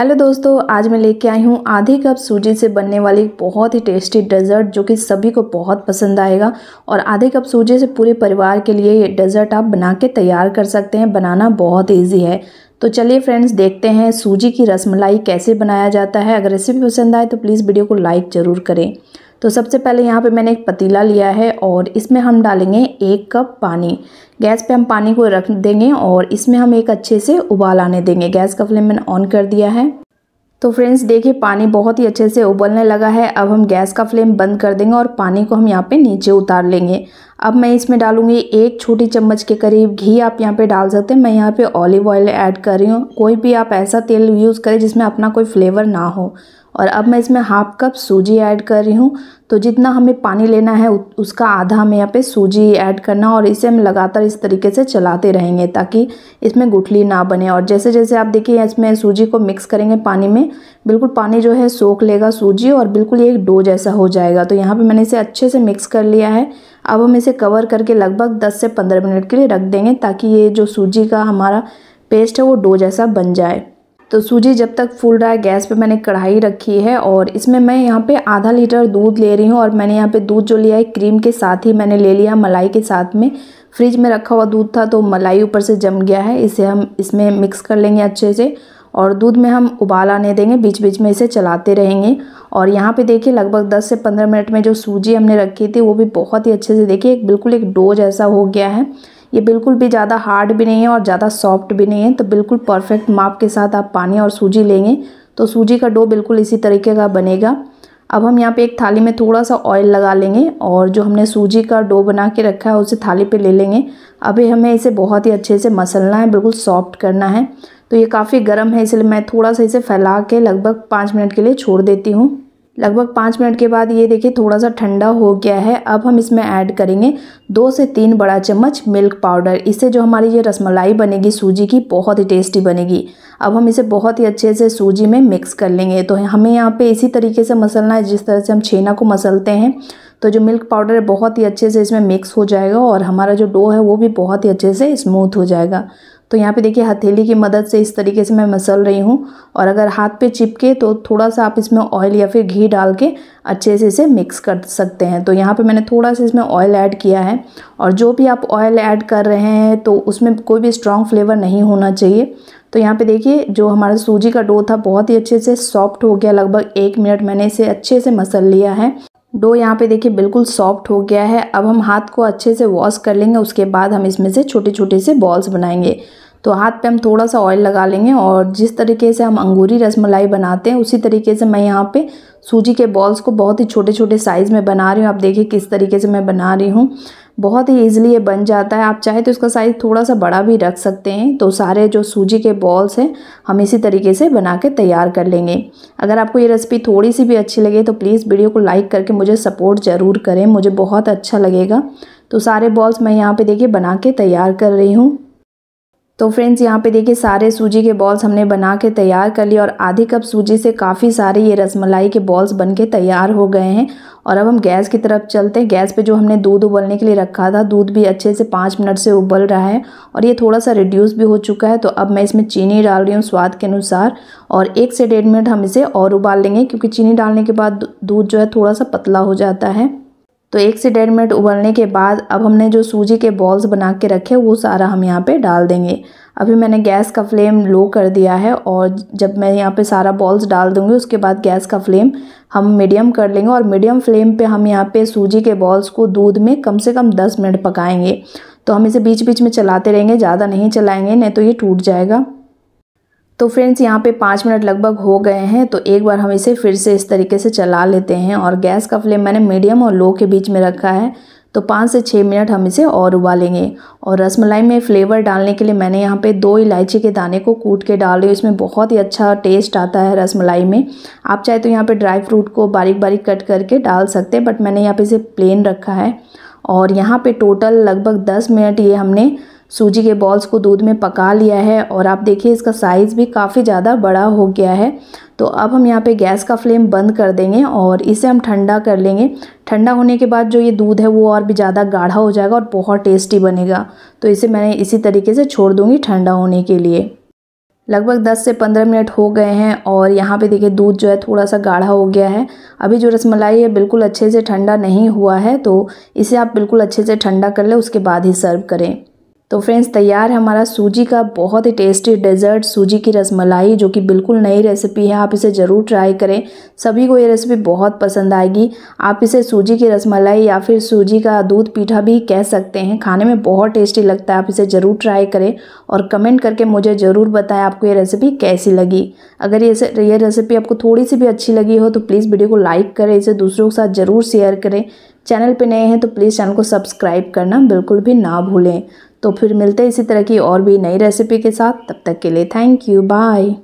hello दोस्तों आज मैं लेके आई हूँ आधी कप सूजी से बनने वाली बहुत ही टेस्टी डेजर्ट जो कि सभी को बहुत पसंद आएगा और आधे कप सूजी से पूरे परिवार के लिए ये डेजर्ट आप बना के तैयार कर सकते हैं बनाना बहुत इजी है तो चलिए फ्रेंड्स देखते हैं सूजी की रसमलाई कैसे बनाया जाता है अगर रेसिपी पसंद आए तो प्लीज़ वीडियो को लाइक ज़रूर करें तो सबसे पहले यहाँ पे मैंने एक पतीला लिया है और इसमें हम डालेंगे एक कप पानी गैस पे हम पानी को रख देंगे और इसमें हम एक अच्छे से उबाल आने देंगे गैस का फ्लेम मैंने ऑन कर दिया है तो फ्रेंड्स देखिए पानी बहुत ही अच्छे से उबलने लगा है अब हम गैस का फ्लेम बंद कर देंगे और पानी को हम यहाँ पे नीचे उतार लेंगे अब मैं इसमें डालूंगी एक छोटी चम्मच के करीब घी आप यहाँ पे डाल सकते हैं मैं यहाँ पे ऑलिव ऑयल ऐड कर रही हूँ कोई भी आप ऐसा तेल यूज़ करें जिसमें अपना कोई फ्लेवर ना हो और अब मैं इसमें हाफ कप सूजी ऐड कर रही हूँ तो जितना हमें पानी लेना है उसका आधा हमें यहाँ पे सूजी ऐड करना और इसे हम लगातार इस तरीके से चलाते रहेंगे ताकि इसमें गुठली ना बने और जैसे जैसे आप देखिए इसमें सूजी को मिक्स करेंगे पानी में बिल्कुल पानी जो है सोख लेगा सूजी और बिल्कुल एक डो जैसा हो जाएगा तो यहाँ पर मैंने इसे अच्छे से मिक्स कर लिया है अब हम इसे कवर करके लगभग दस से पंद्रह मिनट के लिए रख देंगे ताकि ये जो सूजी का हमारा पेस्ट है वो डो जैसा बन जाए तो सूजी जब तक फूल रहा है गैस पे मैंने कढ़ाई रखी है और इसमें मैं यहाँ पे आधा लीटर दूध ले रही हूँ और मैंने यहाँ पे दूध जो लिया है क्रीम के साथ ही मैंने ले लिया मलाई के साथ में फ्रिज में रखा हुआ दूध था तो मलाई ऊपर से जम गया है इसे हम इसमें मिक्स कर लेंगे अच्छे से और दूध में हम उबाल आने देंगे बीच बीच में इसे चलाते रहेंगे और यहाँ पे देखिए लगभग 10 से 15 मिनट में जो सूजी हमने रखी थी वो भी बहुत ही अच्छे से देखिए एक बिल्कुल एक डो जैसा हो गया है ये बिल्कुल भी ज़्यादा हार्ड भी नहीं है और ज़्यादा सॉफ्ट भी नहीं है तो बिल्कुल परफेक्ट माप के साथ आप पानी और सूजी लेंगे तो सूजी का डो बिल्कुल इसी तरीके का बनेगा अब हम यहाँ पे एक थाली में थोड़ा सा ऑयल लगा लेंगे और जो हमने सूजी का डो बना के रखा है उसे थाली पे ले लेंगे अभी हमें इसे बहुत ही अच्छे से मसलना है बिल्कुल सॉफ्ट करना है तो ये काफ़ी गर्म है इसलिए मैं थोड़ा सा इसे फैला के लगभग पाँच मिनट के लिए छोड़ देती हूँ लगभग पाँच मिनट के बाद ये देखिए थोड़ा सा ठंडा हो गया है अब हम इसमें ऐड करेंगे दो से तीन बड़ा चम्मच मिल्क पाउडर इससे जो हमारी ये रसमलाई बनेगी सूजी की बहुत ही टेस्टी बनेगी अब हम इसे बहुत ही अच्छे से सूजी में मिक्स कर लेंगे तो हमें यहाँ पे इसी तरीके से मसलना है जिस तरह से हम छेना को मसलते हैं तो जो मिल्क पाउडर है बहुत ही अच्छे से इसमें मिक्स हो जाएगा और हमारा जो डो है वो भी बहुत ही अच्छे से स्मूथ हो जाएगा तो यहाँ पे देखिए हथेली की मदद से इस तरीके से मैं मसल रही हूँ और अगर हाथ पे चिपके तो थोड़ा सा आप इसमें ऑयल या फिर घी डाल के अच्छे से इसे मिक्स कर सकते हैं तो यहाँ पे मैंने थोड़ा सा इसमें ऑयल ऐड किया है और जो भी आप ऑयल ऐड कर रहे हैं तो उसमें कोई भी स्ट्रॉन्ग फ्लेवर नहीं होना चाहिए तो यहाँ पे देखिए जो हमारा सूजी का डो था बहुत ही अच्छे से सॉफ्ट हो गया लगभग एक मिनट मैंने इसे अच्छे से मसल लिया है डो यहाँ पे देखिए बिल्कुल सॉफ्ट हो गया है अब हम हाथ को अच्छे से वॉश कर लेंगे उसके बाद हम इसमें से छोटे छोटे से बॉल्स बनाएंगे तो हाथ पे हम थोड़ा सा ऑयल लगा लेंगे और जिस तरीके से हम अंगूरी रसमलाई बनाते हैं उसी तरीके से मैं यहाँ पे सूजी के बॉल्स को बहुत ही छोटे छोटे साइज़ में बना रही हूँ आप देखिए किस तरीके से मैं बना रही हूँ बहुत ही ईजिली ये बन जाता है आप चाहे तो इसका साइज़ थोड़ा सा बड़ा भी रख सकते हैं तो सारे जो सूजी के बॉल्स हैं हम इसी तरीके से बना के तैयार कर लेंगे अगर आपको ये रेसिपी थोड़ी सी भी अच्छी लगे तो प्लीज़ वीडियो को लाइक करके मुझे सपोर्ट ज़रूर करें मुझे बहुत अच्छा लगेगा तो सारे बॉल्स मैं यहाँ पर देखिए बना के तैयार कर रही हूँ तो फ्रेंड्स यहाँ पे देखिए सारे सूजी के बॉल्स हमने बना के तैयार कर लिए और आधे कप सूजी से काफ़ी सारे ये रसमलाई के बॉल्स बन के तैयार हो गए हैं और अब हम गैस की तरफ चलते हैं गैस पे जो हमने दूध उबलने के लिए रखा था दूध भी अच्छे से पाँच मिनट से उबल रहा है और ये थोड़ा सा रिड्यूस भी हो चुका है तो अब मैं इसमें चीनी डाल रही हूँ स्वाद के अनुसार और एक से डेढ़ मिनट हम इसे और उबाल लेंगे क्योंकि चीनी डालने के बाद दूध जो है थोड़ा सा पतला हो जाता है तो एक से डेढ़ मिनट उबलने के बाद अब हमने जो सूजी के बॉल्स बना के रखे वो सारा हम यहाँ पे डाल देंगे अभी मैंने गैस का फ्लेम लो कर दिया है और जब मैं यहाँ पे सारा बॉल्स डाल दूँगी उसके बाद गैस का फ्लेम हम मीडियम कर लेंगे और मीडियम फ्लेम पे हम यहाँ पे सूजी के बॉल्स को दूध में कम से कम दस मिनट पकाएँगे तो हम इसे बीच बीच में चलाते रहेंगे ज़्यादा नहीं चलाएँगे नहीं तो ये टूट जाएगा तो फ्रेंड्स यहाँ पे पाँच मिनट लगभग हो गए हैं तो एक बार हम इसे फिर से इस तरीके से चला लेते हैं और गैस का फ्लेम मैंने मीडियम और लो के बीच में रखा है तो पाँच से छः मिनट हम इसे और उबालेंगे और रसमलाई में फ्लेवर डालने के लिए मैंने यहाँ पे दो इलायची के दाने को कूट के डाले इसमें बहुत ही अच्छा टेस्ट आता है रसमलाई में आप चाहे तो यहाँ पे ड्राई फ्रूट को बारीक बारीक कट करके डाल सकते हैं बट मैंने यहाँ पे इसे प्लेन रखा है और यहाँ पर टोटल लगभग दस मिनट ये हमने सूजी के बॉल्स को दूध में पका लिया है और आप देखिए इसका साइज़ भी काफ़ी ज़्यादा बड़ा हो गया है तो अब हम यहाँ पे गैस का फ्लेम बंद कर देंगे और इसे हम ठंडा कर लेंगे ठंडा होने के बाद जो ये दूध है वो और भी ज़्यादा गाढ़ा हो जाएगा और बहुत टेस्टी बनेगा तो इसे मैंने इसी तरीके से छोड़ दूँगी ठंडा होने के लिए लगभग 10 से 15 मिनट हो गए हैं और यहाँ पे देखिए दूध जो है थोड़ा सा गाढ़ा हो गया है अभी जो रसमलाई है बिल्कुल अच्छे से ठंडा नहीं हुआ है तो इसे आप बिल्कुल अच्छे से ठंडा कर ले उसके बाद ही सर्व करें तो फ्रेंड्स तैयार है हमारा सूजी का बहुत ही टेस्टी डेजर्ट सूजी की रसमलाई जो कि बिल्कुल नई रेसिपी है आप इसे ज़रूर ट्राई करें सभी को ये रेसिपी बहुत पसंद आएगी आप इसे सूजी की रसमलाई या फिर सूजी का दूध पीठा भी कह सकते हैं खाने में बहुत टेस्टी लगता है आप इसे ज़रूर ट्राई करें और कमेंट करके मुझे ज़रूर बताएं आपको ये रेसिपी कैसी लगी अगर ये ये रेसिपी आपको थोड़ी सी भी अच्छी लगी हो तो प्लीज़ वीडियो को लाइक करें इसे दूसरों के साथ ज़रूर शेयर करें चैनल पर नए हैं तो प्लीज़ चैनल को सब्सक्राइब करना बिल्कुल भी ना भूलें तो फिर मिलते हैं इसी तरह की और भी नई रेसिपी के साथ तब तक के लिए थैंक यू बाय